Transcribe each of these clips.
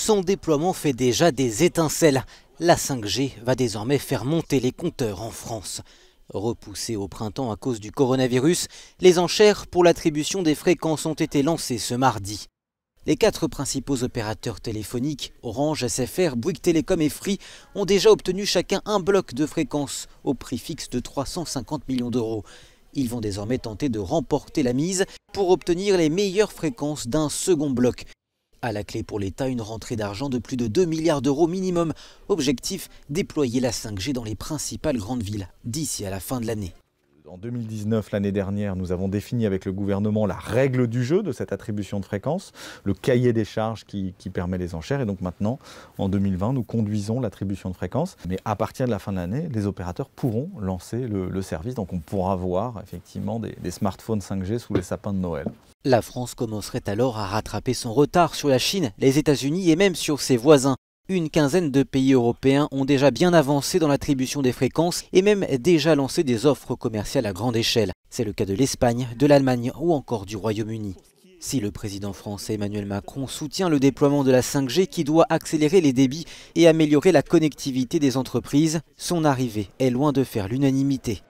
son déploiement fait déjà des étincelles. La 5G va désormais faire monter les compteurs en France. Repoussés au printemps à cause du coronavirus, les enchères pour l'attribution des fréquences ont été lancées ce mardi. Les quatre principaux opérateurs téléphoniques, Orange, SFR, Bouygues Télécom et Free, ont déjà obtenu chacun un bloc de fréquences au prix fixe de 350 millions d'euros. Ils vont désormais tenter de remporter la mise pour obtenir les meilleures fréquences d'un second bloc. À la clé pour l'État, une rentrée d'argent de plus de 2 milliards d'euros minimum. Objectif, déployer la 5G dans les principales grandes villes d'ici à la fin de l'année. En 2019, l'année dernière, nous avons défini avec le gouvernement la règle du jeu de cette attribution de fréquence, le cahier des charges qui, permet les enchères. Et donc maintenant, en 2020, nous conduisons l'attribution de fréquence. Mais à partir de la fin de l'année, les opérateurs pourront lancer le, service. Donc on pourra voir effectivement des, des smartphones 5G sous les sapins de Noël. La France commencerait alors à rattraper son retard sur la Chine, les États-Unis et même sur ses voisins. Une quinzaine de pays européens ont déjà bien avancé dans l'attribution des fréquences et même déjà lancé des offres commerciales à grande échelle. C'est le cas de l'Espagne, de l'Allemagne ou encore du Royaume-Uni. Si le président français Emmanuel Macron soutient le déploiement de la 5G qui doit accélérer les débits et améliorer la connectivité des entreprises, son arrivée est loin de faire l'unanimité.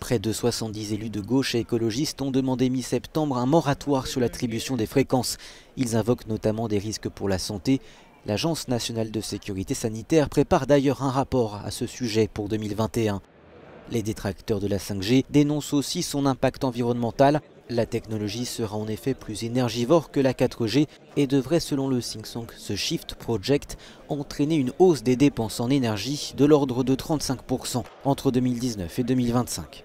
Près de 70 élus de gauche et écologistes ont demandé mi-septembre un moratoire sur l'attribution des fréquences. Ils invoquent notamment des risques pour la santé, L'Agence nationale de sécurité sanitaire prépare d'ailleurs un rapport à ce sujet pour 2021. Les détracteurs de la 5G dénoncent aussi son impact environnemental. La technologie sera en effet plus énergivore que la 4G et devrait, selon le think ce Shift Project, entraîner une hausse des dépenses en énergie de l'ordre de 35% entre 2019 et 2025.